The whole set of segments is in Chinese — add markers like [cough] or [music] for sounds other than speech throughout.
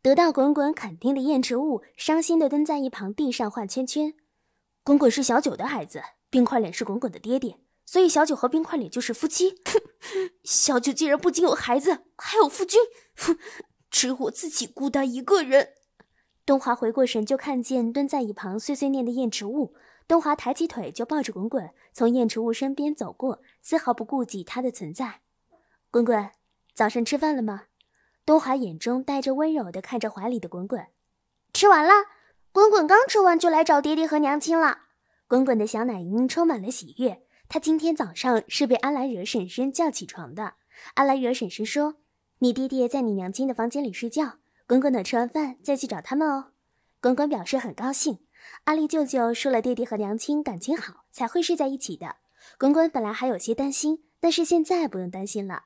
得到滚滚肯定的燕池雾，伤心的蹲在一旁地上画圈圈。滚滚是小九的孩子，冰块脸是滚滚的爹爹，所以小九和冰块脸就是夫妻。[laughs] 小九竟然不仅有孩子，还有夫君。哼，[laughs] 只我自己孤单一个人。东华回过神，就看见蹲在一旁碎碎念的燕池雾。东华抬起腿就抱着滚滚，从燕池雾身边走过，丝毫不顾及他的存在。滚滚，早上吃饭了吗？东华眼中带着温柔的看着怀里的滚滚，吃完了，滚滚刚吃完就来找爹爹和娘亲了。滚滚的小奶音充满了喜悦，他今天早上是被阿来惹婶婶叫起床的。阿来惹婶婶说：“你爹爹在你娘亲的房间里睡觉。”滚滚等吃完饭再去找他们哦。滚滚表示很高兴。阿丽舅舅说了，爹爹和娘亲感情好才会睡在一起的。滚滚本来还有些担心，但是现在不用担心了。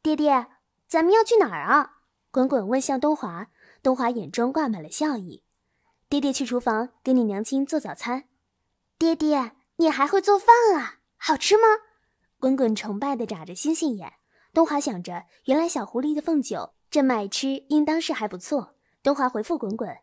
爹爹。咱们要去哪儿啊？滚滚问向东华，东华眼中挂满了笑意。爹爹去厨房给你娘亲做早餐。爹爹，你还会做饭啊？好吃吗？滚滚崇拜的眨着星星眼。东华想着，原来小狐狸的凤九这么爱吃，应当是还不错。东华回复滚滚，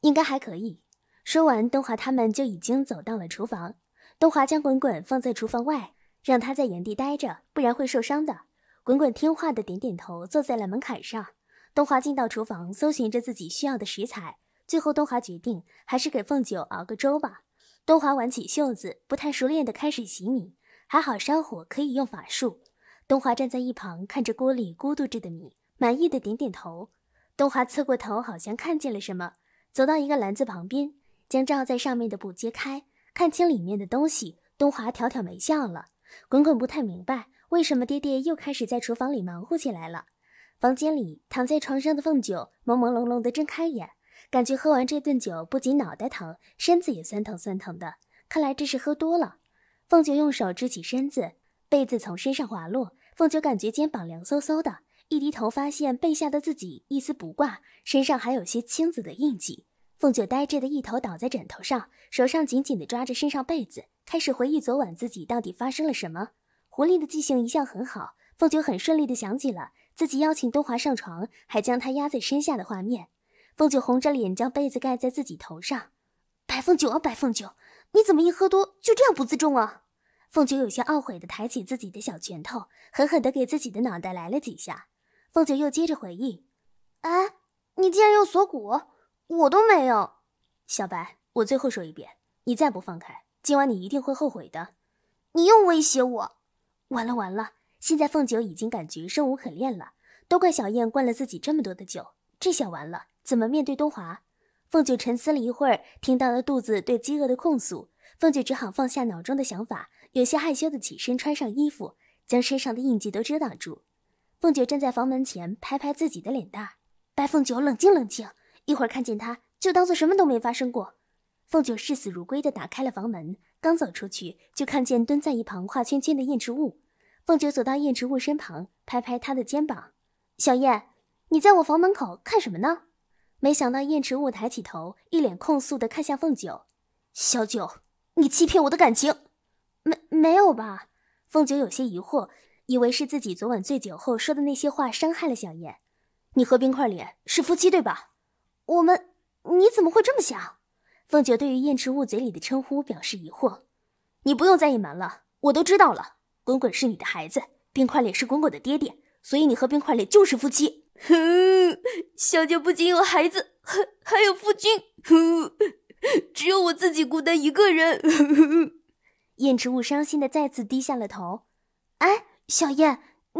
应该还可以。说完，东华他们就已经走到了厨房。东华将滚滚放在厨房外，让他在原地待着，不然会受伤的。滚滚听话的点点头，坐在了门槛上。东华进到厨房，搜寻着自己需要的食材。最后，东华决定还是给凤九熬个粥吧。东华挽起袖子，不太熟练的开始洗米。还好烧火可以用法术。东华站在一旁，看着锅里咕嘟着的米，满意的点点头。东华侧过头，好像看见了什么，走到一个篮子旁边，将罩在上面的布揭开，看清里面的东西。东华挑挑眉笑了。滚滚不太明白。为什么爹爹又开始在厨房里忙活起来了？房间里躺在床上的凤九，朦朦胧胧地睁开眼，感觉喝完这顿酒，不仅脑袋疼，身子也酸疼酸疼的。看来这是喝多了。凤九用手支起身子，被子从身上滑落。凤九感觉肩膀凉飕飕的，一低头发现被下的自己一丝不挂，身上还有些青紫的印记。凤九呆滞的一头倒在枕头上，手上紧紧地抓着身上被子，开始回忆昨晚自己到底发生了什么。狐狸的记性一向很好，凤九很顺利地想起了自己邀请东华上床，还将他压在身下的画面。凤九红着脸将被子盖在自己头上。白凤九啊，白凤九，你怎么一喝多就这样不自重啊？凤九有些懊悔地抬起自己的小拳头，狠狠地给自己的脑袋来了几下。凤九又接着回忆：“哎，你竟然用锁骨，我都没有。”小白，我最后说一遍，你再不放开，今晚你一定会后悔的。你又威胁我。完了完了！现在凤九已经感觉生无可恋了，都怪小燕灌了自己这么多的酒，这下完了，怎么面对东华？凤九沉思了一会儿，听到了肚子对饥饿的控诉，凤九只好放下脑中的想法，有些害羞的起身穿上衣服，将身上的印记都遮挡住。凤九站在房门前，拍拍自己的脸蛋，白凤九冷静冷静，一会儿看见他就当做什么都没发生过。凤九视死如归地打开了房门，刚走出去就看见蹲在一旁画圈圈的燕之雾。凤九走到燕池雾身旁，拍拍他的肩膀：“小燕，你在我房门口看什么呢？”没想到燕池雾抬起头，一脸控诉的看向凤九：“小九，你欺骗我的感情！”“没没有吧？”凤九有些疑惑，以为是自己昨晚醉酒后说的那些话伤害了小燕。“你和冰块脸是夫妻对吧？”“我们……你怎么会这么想？”凤九对于燕池雾嘴里的称呼表示疑惑。“你不用再隐瞒了，我都知道了。”滚滚是你的孩子，冰块脸是滚滚的爹爹，所以你和冰块脸就是夫妻。哼，小九不仅有孩子，还 [laughs] 还有夫君。[laughs] 只有我自己孤单一个人。[laughs] 燕池雾伤心的再次低下了头。哎，小燕，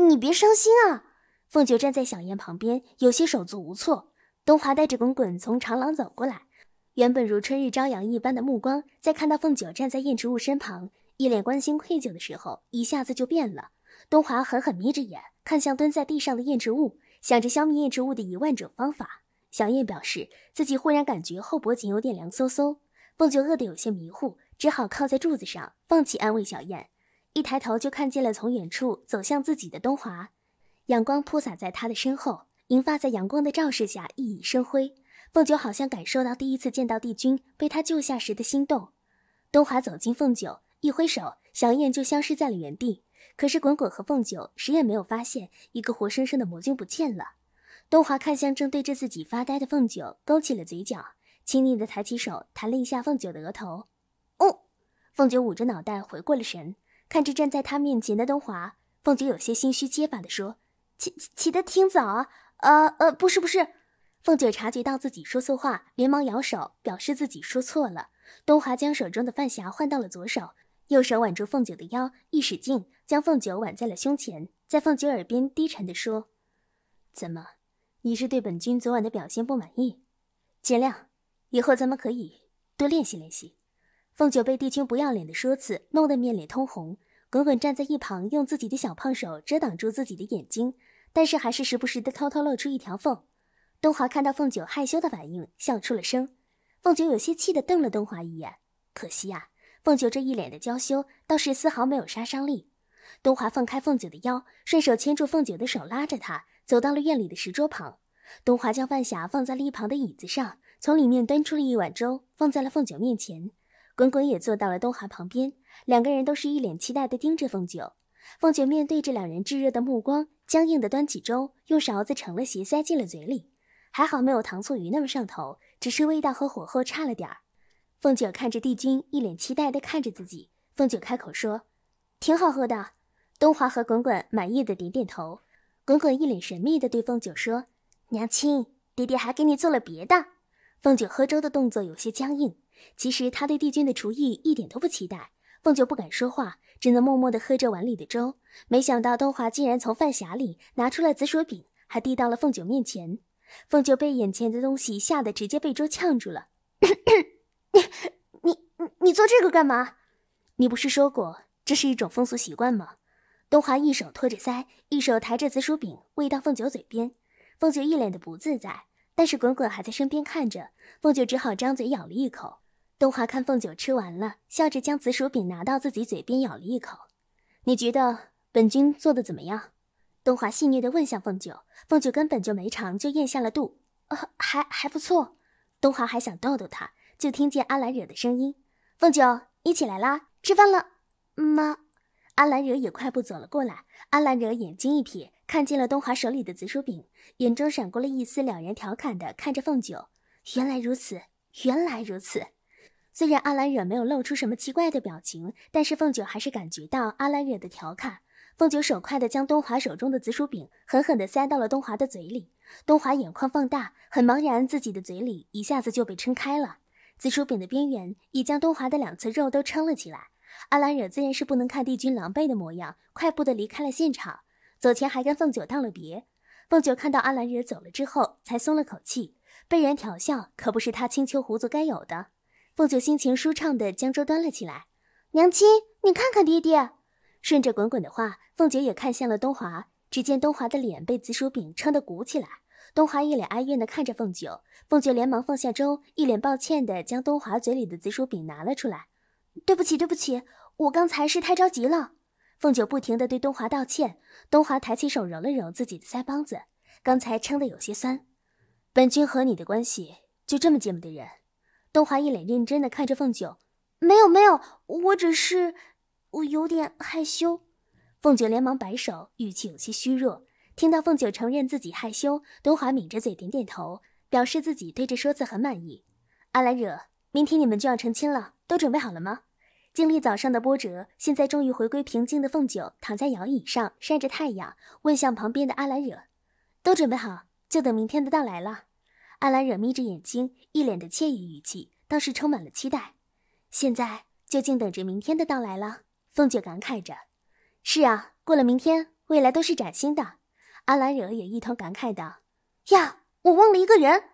你别伤心啊！凤九站在小燕旁边，有些手足无措。东华带着滚滚从长廊走过来，原本如春日朝阳一般的目光，在看到凤九站在燕池雾身旁。一脸关心愧疚的时候，一下子就变了。东华狠狠眯着眼，看向蹲在地上的燕植物，想着消灭燕植物的一万种方法。小燕表示自己忽然感觉后脖颈有点凉飕飕，凤九饿得有些迷糊，只好靠在柱子上，放弃安慰小燕。一抬头就看见了从远处走向自己的东华，阳光铺洒在他的身后，银发在阳光的照射下熠熠生辉。凤九好像感受到第一次见到帝君被他救下时的心动。东华走进凤九。一挥手，小燕就消失在了原地。可是滚滚和凤九谁也没有发现，一个活生生的魔君不见了。东华看向正对着自己发呆的凤九，勾起了嘴角，轻昵的抬起手弹了一下凤九的额头。哦，凤九捂着脑袋回过了神，看着站在他面前的东华，凤九有些心虚，结巴的说：“起起起得挺早啊，呃呃，不是不是。”凤九察觉到自己说错话，连忙摇手表示自己说错了。东华将手中的饭匣换到了左手。右手挽住凤九的腰，一使劲将凤九挽在了胸前，在凤九耳边低沉地说：“怎么，你是对本君昨晚的表现不满意？见谅，以后咱们可以多练习练习。”凤九被帝君不要脸的说辞弄得面脸通红，滚滚站在一旁，用自己的小胖手遮挡住自己的眼睛，但是还是时不时的偷偷露出一条缝。东华看到凤九害羞的反应，笑出了声。凤九有些气的瞪了东华一眼，可惜呀。凤九这一脸的娇羞倒是丝毫没有杀伤力。东华放开凤九的腰，顺手牵住凤九的手，拉着她走到了院里的石桌旁。东华将饭匣放在了一旁的椅子上，从里面端出了一碗粥，放在了凤九面前。滚滚也坐到了东华旁边，两个人都是一脸期待的盯着凤九。凤九面对着两人炙热的目光，僵硬的端起粥，用勺子盛了些塞进了嘴里。还好没有糖醋鱼那么上头，只是味道和火候差了点儿。凤九看着帝君，一脸期待地看着自己。凤九开口说：“挺好喝的。”东华和滚滚满意的点点头。滚滚一脸神秘地对凤九说：“娘亲，爹爹还给你做了别的。”凤九喝粥的动作有些僵硬，其实他对帝君的厨艺一点都不期待。凤九不敢说话，只能默默地喝着碗里的粥。没想到东华竟然从饭匣里拿出了紫薯饼，还递到了凤九面前。凤九被眼前的东西吓得直接被粥呛住了。[coughs] [laughs] 你你你做这个干嘛？你不是说过这是一种风俗习惯吗？东华一手托着腮，一手抬着紫薯饼喂到凤九嘴边。凤九一脸的不自在，但是滚滚还在身边看着，凤九只好张嘴咬了一口。东华看凤九吃完了，笑着将紫薯饼拿到自己嘴边咬了一口。你觉得本君做的怎么样？东华戏谑的问向凤九。凤九根本就没尝，就咽下了肚。还还不错。东华还想逗逗他。就听见阿兰惹的声音：“凤九，你起来啦，吃饭了。”吗？”阿兰惹也快步走了过来。阿兰惹眼睛一瞥，看见了东华手里的紫薯饼，眼中闪过了一丝了然，调侃的看着凤九：“原来如此，原来如此。”虽然阿兰惹没有露出什么奇怪的表情，但是凤九还是感觉到阿兰惹的调侃。凤九手快的将东华手中的紫薯饼狠狠的塞到了东华的嘴里，东华眼眶放大，很茫然，自己的嘴里一下子就被撑开了。紫薯饼的边缘已将东华的两侧肉都撑了起来，阿兰惹自然是不能看帝君狼狈的模样，快步的离开了现场，走前还跟凤九道了别。凤九看到阿兰惹走了之后，才松了口气。被人调笑可不是他青丘狐族该有的。凤九心情舒畅的将粥端了起来。娘亲，你看看爹爹。顺着滚滚的话，凤九也看向了东华，只见东华的脸被紫薯饼撑得鼓起来。东华一脸哀怨地看着凤九，凤九连忙放下粥，一脸抱歉地将东华嘴里的紫薯饼拿了出来。对不起，对不起，我刚才是太着急了。凤九不停地对东华道歉。东华抬起手揉了揉自己的腮帮子，刚才撑得有些酸。本君和你的关系就这么见不得人？东华一脸认真地看着凤九。没有，没有，我只是我有点害羞。凤九连忙摆手，语气有些虚弱。听到凤九承认自己害羞，东华抿着嘴点点头，表示自己对这说辞很满意。阿兰惹，明天你们就要成亲了，都准备好了吗？经历早上的波折，现在终于回归平静的凤九躺在摇椅上晒着太阳，问向旁边的阿兰惹：“都准备好，就等明天的到来了。”阿兰惹眯着眼睛，一脸的惬意语气，倒是充满了期待。现在就静等着明天的到来了。凤九感慨着：“是啊，过了明天，未来都是崭新的。”阿兰惹也一同感慨道：“呀，我忘了一个人。”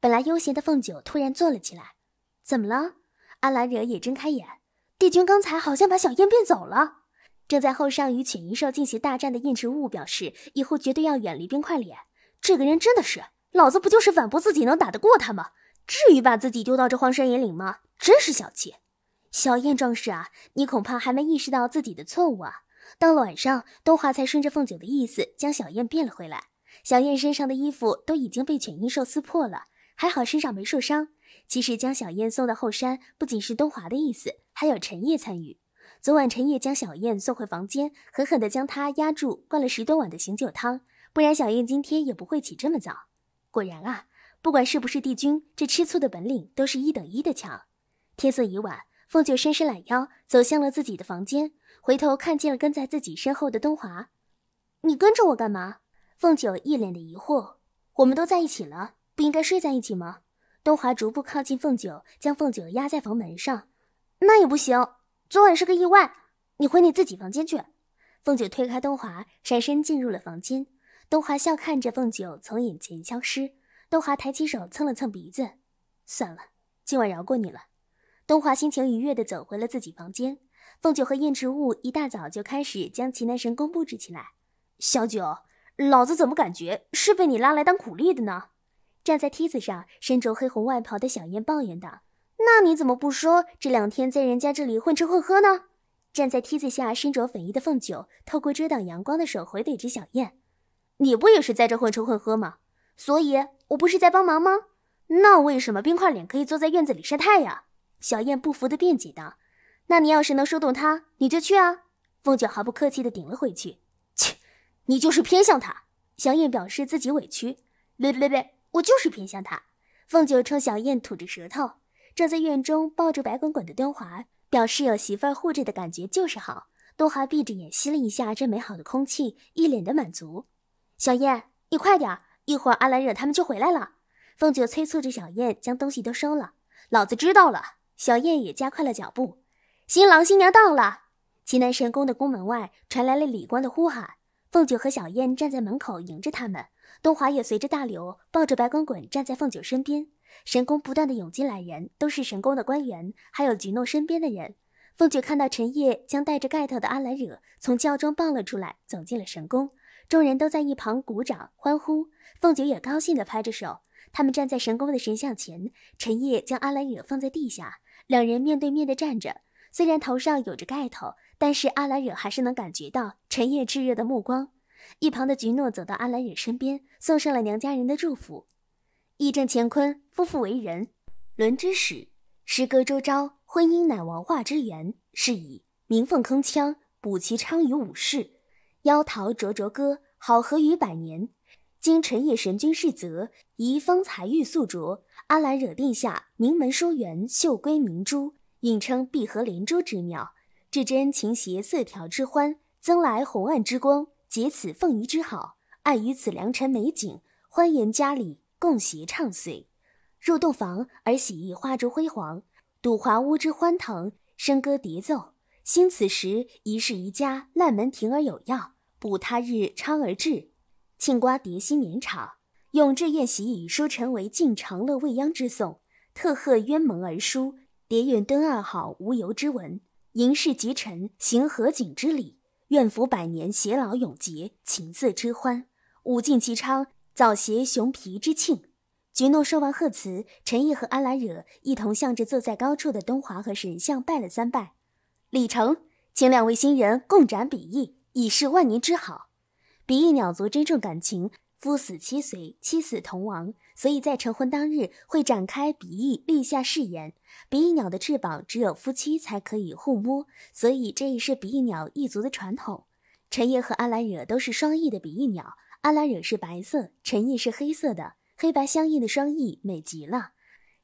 本来悠闲的凤九突然坐了起来。“怎么了？”阿兰惹也睁开眼。帝君刚才好像把小燕变走了。正在后上与犬一兽进行大战的印植物表示：“以后绝对要远离冰块脸这个人，真的是老子不就是反驳自己能打得过他吗？至于把自己丢到这荒山野岭吗？真是小气。”小燕壮士啊，你恐怕还没意识到自己的错误啊！到了晚上，东华才顺着凤九的意思，将小燕变了回来。小燕身上的衣服都已经被犬阴兽撕破了，还好身上没受伤。其实将小燕送到后山，不仅是东华的意思，还有陈烨参与。昨晚陈烨将小燕送回房间，狠狠的将她压住，灌了十多碗的醒酒汤，不然小燕今天也不会起这么早。果然啊，不管是不是帝君，这吃醋的本领都是一等一的强。天色已晚，凤九伸伸懒腰，走向了自己的房间。回头看见了跟在自己身后的东华，你跟着我干嘛？凤九一脸的疑惑。我们都在一起了，不应该睡在一起吗？东华逐步靠近凤九，将凤九压在房门上。那也不行，昨晚是个意外，你回你自己房间去。凤九推开东华，闪身进入了房间。东华笑看着凤九从眼前消失。东华抬起手蹭了蹭鼻子，算了，今晚饶过你了。东华心情愉悦的走回了自己房间。凤九和燕池雾一大早就开始将奇男神公布置起来。小九，老子怎么感觉是被你拉来当苦力的呢？站在梯子上，身着黑红外袍的小燕抱怨道：“那你怎么不说这两天在人家这里混吃混喝呢？”站在梯子下，身着粉衣的凤九透过遮挡阳光的手回怼着小燕：“你不也是在这混吃混喝吗？所以我不是在帮忙吗？那为什么冰块脸可以坐在院子里晒太阳？”小燕不服地辩解道。那你要是能说动他，你就去啊！凤九毫不客气地顶了回去。切，你就是偏向他！小燕表示自己委屈。别别别，我就是偏向他！凤九冲小燕吐着舌头，正在院中抱着白滚滚的端华，表示有媳妇儿护着的感觉就是好。端华闭着眼吸了一下这美好的空气，一脸的满足。小燕，你快点，一会儿阿兰惹他们就回来了。凤九催促着小燕将东西都收了。老子知道了！小燕也加快了脚步。新郎新娘到了，齐南神宫的宫门外传来了李光的呼喊。凤九和小燕站在门口迎着他们，东华也随着大流抱着白滚滚站在凤九身边。神宫不断的涌进来人，都是神宫的官员，还有菊诺身边的人。凤九看到陈烨将带着盖头的阿兰惹从轿中抱了出来，走进了神宫。众人都在一旁鼓掌欢呼，凤九也高兴的拍着手。他们站在神宫的神像前，陈烨将阿兰惹放在地下，两人面对面的站着。虽然头上有着盖头，但是阿兰惹还是能感觉到陈烨炙热的目光。一旁的菊诺走到阿兰惹身边，送上了娘家人的祝福：“义正乾坤，夫妇为人伦之始；诗歌周昭，婚姻乃王化之源。是以鸣凤铿锵，补其昌于五世；妖桃灼灼歌，好合于百年。今陈烨神君世泽，宜方才玉素卓。阿兰惹殿下，名门淑媛，秀归明珠。”应称碧荷连珠之妙，至真情谐色调之欢，增来红暗之光，结此凤仪之好。爱于此良辰美景，欢颜佳丽，共携畅岁，入洞房而喜意花烛辉煌，睹华屋之欢腾，笙歌叠奏。兴此时宜室宜家，烂门庭而有药，补他日昌而至。庆瓜蝶息绵长，永至宴席以书臣为敬长乐未央之颂，特贺渊盟而书。蝶愿敦二号无由之文；迎事及辰，行合景之礼。愿服百年偕老，永结琴瑟之欢。舞尽其昌，早谐熊皮之庆。菊诺说完贺词，陈毅和安兰惹一同向着坐在高处的东华和神像拜了三拜。李成，请两位新人共展笔意，以示万年之好。笔翼鸟族珍重感情。夫死妻随，妻死同亡，所以在成婚当日会展开比翼，立下誓言。比翼鸟的翅膀只有夫妻才可以互摸，所以这也是比翼鸟一族的传统。陈烨和阿兰惹都是双翼的比翼鸟，阿兰惹是白色，陈烨是黑色的，黑白相映的双翼美极了。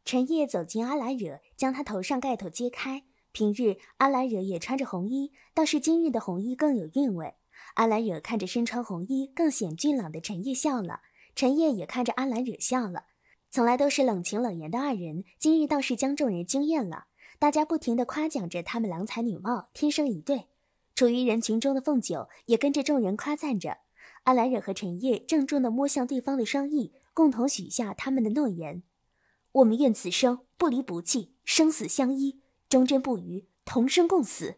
陈烨走进阿兰惹，将他头上盖头揭开。平日阿兰惹也穿着红衣，倒是今日的红衣更有韵味。阿兰惹看着身穿红衣更显俊朗的陈烨笑了，陈烨也看着阿兰惹笑了。从来都是冷情冷言的二人，今日倒是将众人惊艳了。大家不停的夸奖着他们郎才女貌，天生一对。处于人群中的凤九也跟着众人夸赞着。阿兰惹和陈烨郑重的摸向对方的双翼，共同许下他们的诺言：我们愿此生不离不弃，生死相依，忠贞不渝，同生共死。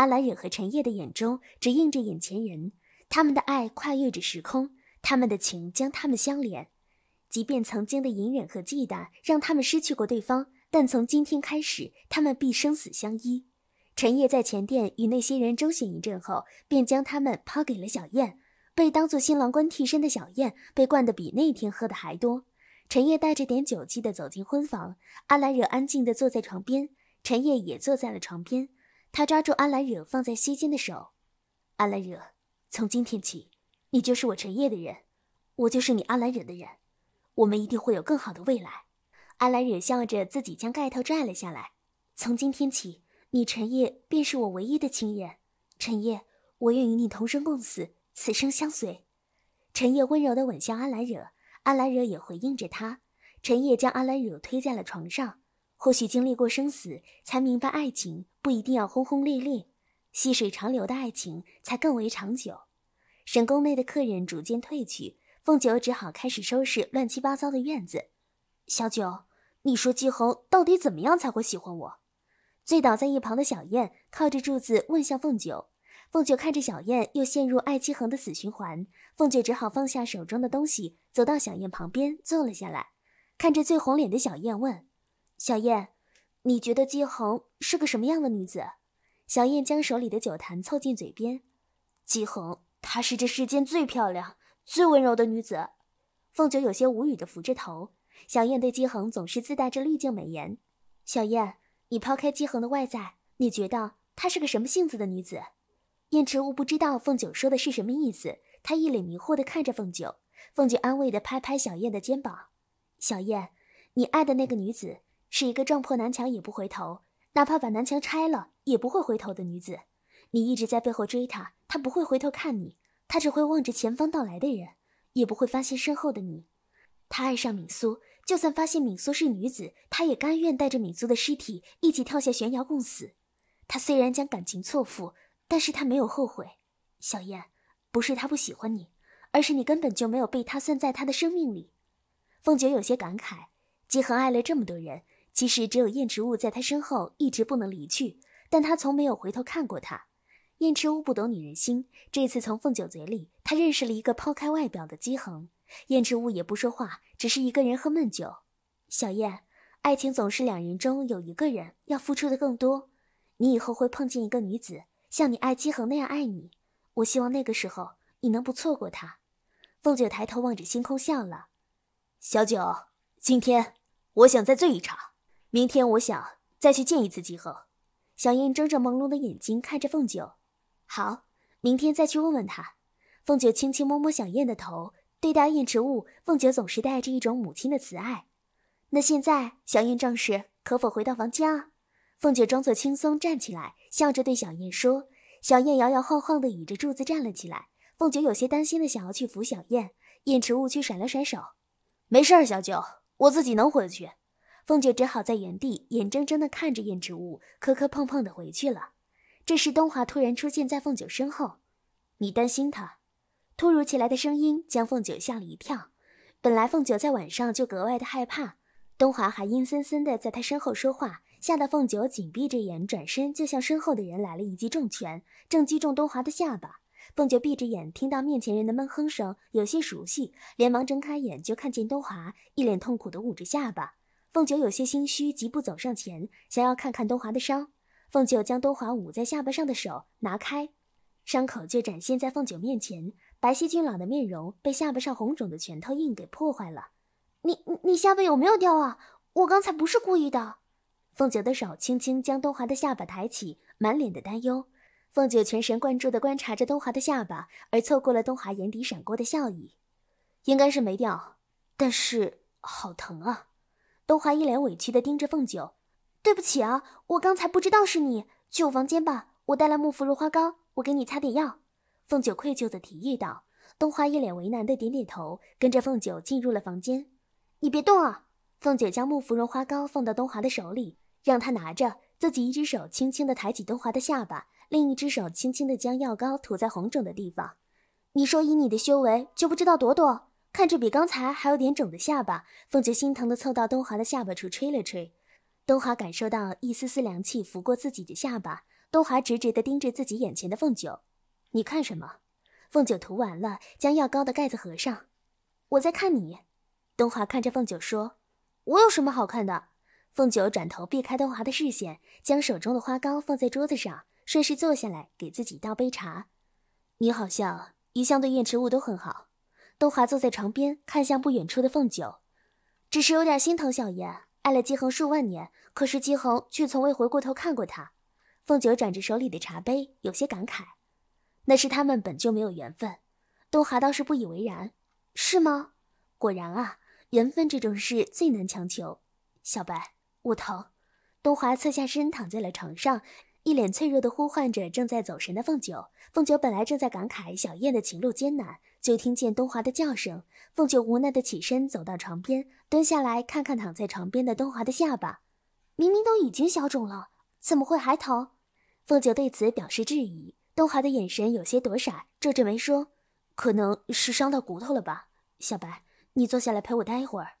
阿兰惹和陈烨的眼中只映着眼前人，他们的爱跨越着时空，他们的情将他们相连。即便曾经的隐忍和忌惮让他们失去过对方，但从今天开始，他们必生死相依。陈烨在前殿与那些人周旋一阵后，便将他们抛给了小燕。被当做新郎官替身的小燕被灌得比那天喝的还多。陈烨带着点酒气的走进婚房，阿兰惹安静的坐在床边，陈烨也坐在了床边。他抓住安兰惹放在膝间的手，安兰惹，从今天起，你就是我陈烨的人，我就是你安兰惹的人，我们一定会有更好的未来。安兰惹笑着，自己将盖头拽了下来。从今天起，你陈烨便是我唯一的亲人。陈烨，我愿与你同生共死，此生相随。陈烨温柔地吻向安兰惹，安兰惹也回应着他。陈烨将安兰惹推在了床上。或许经历过生死，才明白爱情不一定要轰轰烈烈，细水长流的爱情才更为长久。神宫内的客人逐渐退去，凤九只好开始收拾乱七八糟的院子。小九，你说季恒到底怎么样才会喜欢我？醉倒在一旁的小燕靠着柱子问向凤九。凤九看着小燕，又陷入爱姬恒的死循环。凤九只好放下手中的东西，走到小燕旁边坐了下来，看着醉红脸的小燕问。小燕，你觉得姬恒是个什么样的女子？小燕将手里的酒坛凑近嘴边。姬恒，她是这世间最漂亮、最温柔的女子。凤九有些无语的扶着头。小燕对姬恒总是自带着滤镜美颜。小燕，你抛开姬恒的外在，你觉得她是个什么性子的女子？燕池雾不知道凤九说的是什么意思，他一脸迷惑的看着凤九。凤九安慰的拍拍小燕的肩膀。小燕，你爱的那个女子。是一个撞破南墙也不回头，哪怕把南墙拆了也不会回头的女子。你一直在背后追她，她不会回头看你，她只会望着前方到来的人，也不会发现身后的你。他爱上敏苏，就算发现敏苏是女子，他也甘愿带着敏苏的尸体一起跳下悬崖共死。他虽然将感情错付，但是他没有后悔。小燕，不是他不喜欢你，而是你根本就没有被他算在他的生命里。凤九有些感慨，姬恒爱了这么多人。其实只有燕池雾在他身后一直不能离去，但他从没有回头看过他。燕池雾不懂女人心，这次从凤九嘴里，他认识了一个抛开外表的姬恒。燕池雾也不说话，只是一个人喝闷酒。小燕，爱情总是两人中有一个人要付出的更多。你以后会碰见一个女子，像你爱姬恒那样爱你。我希望那个时候你能不错过她。凤九抬头望着星空笑了。小九，今天我想再醉一场。明天我想再去见一次季后。小燕睁着朦胧的眼睛看着凤九，好，明天再去问问他。凤九轻轻摸摸小燕的头，对待燕池雾，凤九总是带着一种母亲的慈爱。那现在，小燕壮士可否回到房间啊？凤九装作轻松站起来，笑着对小燕说。小燕摇摇晃晃地倚着柱子站了起来，凤九有些担心的想要去扶小燕，燕池雾却甩了甩手，没事儿，小九，我自己能回去。凤九只好在原地眼睁睁地看着燕之物磕磕碰碰的回去了。这时，东华突然出现在凤九身后，“你担心他？”突如其来的声音将凤九吓了一跳。本来凤九在晚上就格外的害怕，东华还阴森森的在他身后说话，吓得凤九紧闭着眼，转身就向身后的人来了一记重拳，正击中东华的下巴。凤九闭着眼，听到面前人的闷哼声，有些熟悉，连忙睁开眼，就看见东华一脸痛苦的捂着下巴。凤九有些心虚，急步走上前，想要看看东华的伤。凤九将东华捂在下巴上的手拿开，伤口就展现在凤九面前。白皙俊朗的面容被下巴上红肿的拳头印给破坏了。你你下巴有没有掉啊？我刚才不是故意的。凤九的手轻轻将东华的下巴抬起，满脸的担忧。凤九全神贯注地观察着东华的下巴，而错过了东华眼底闪过的笑意。应该是没掉，但是好疼啊。东华一脸委屈地盯着凤九，对不起啊，我刚才不知道是你，去我房间吧，我带来木芙蓉花膏，我给你擦点药。凤九愧疚地提议道。东华一脸为难地点点头，跟着凤九进入了房间。你别动啊！凤九将木芙蓉花膏放到东华的手里，让他拿着，自己一只手轻轻地抬起东华的下巴，另一只手轻轻地将药膏涂在红肿的地方。你说以你的修为，就不知道躲躲？看着比刚才还有点肿的下巴，凤九心疼的凑到东华的下巴处吹了吹。东华感受到一丝丝凉气拂过自己的下巴，东华直直的盯着自己眼前的凤九：“你看什么？”凤九涂完了，将药膏的盖子合上：“我在看你。”东华看着凤九说：“我有什么好看的？”凤九转头避开东华的视线，将手中的花膏放在桌子上，顺势坐下来给自己倒杯茶。你好像一向对燕池雾都很好。东华坐在床边，看向不远处的凤九，只是有点心疼小燕，爱了姬恒数万年，可是姬恒却从未回过头看过他。凤九转着手里的茶杯，有些感慨，那是他们本就没有缘分。东华倒是不以为然，是吗？果然啊，缘分这种事最难强求。小白，我疼。东华侧下身躺在了床上，一脸脆弱的呼唤着正在走神的凤九。凤九本来正在感慨小燕的情路艰难。就听见东华的叫声，凤九无奈的起身走到床边，蹲下来看看躺在床边的东华的下巴，明明都已经消肿了，怎么会还疼？凤九对此表示质疑。东华的眼神有些躲闪，皱着眉说：“可能是伤到骨头了吧。”小白，你坐下来陪我待一会儿。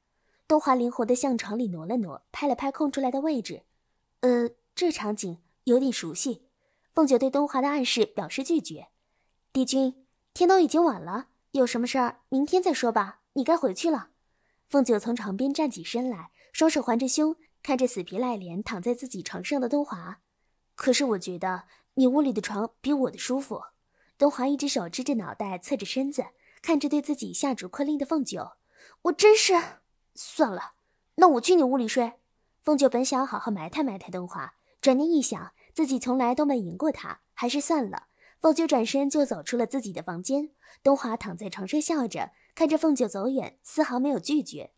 东华灵活的向床里挪了挪，拍了拍空出来的位置。呃，这场景有点熟悉。凤九对东华的暗示表示拒绝。帝君，天都已经晚了。有什么事儿，明天再说吧。你该回去了。凤九从床边站起身来，双手环着胸，看着死皮赖脸躺在自己床上的东华。可是我觉得你屋里的床比我的舒服。东华一只手支着脑袋，侧着身子，看着对自己下逐客令的凤九，我真是……算了，那我去你屋里睡。凤九本想好好埋汰埋汰东华，转念一想，自己从来都没赢过他，还是算了。凤九转身就走出了自己的房间，东华躺在床上笑着看着凤九走远，丝毫没有拒绝。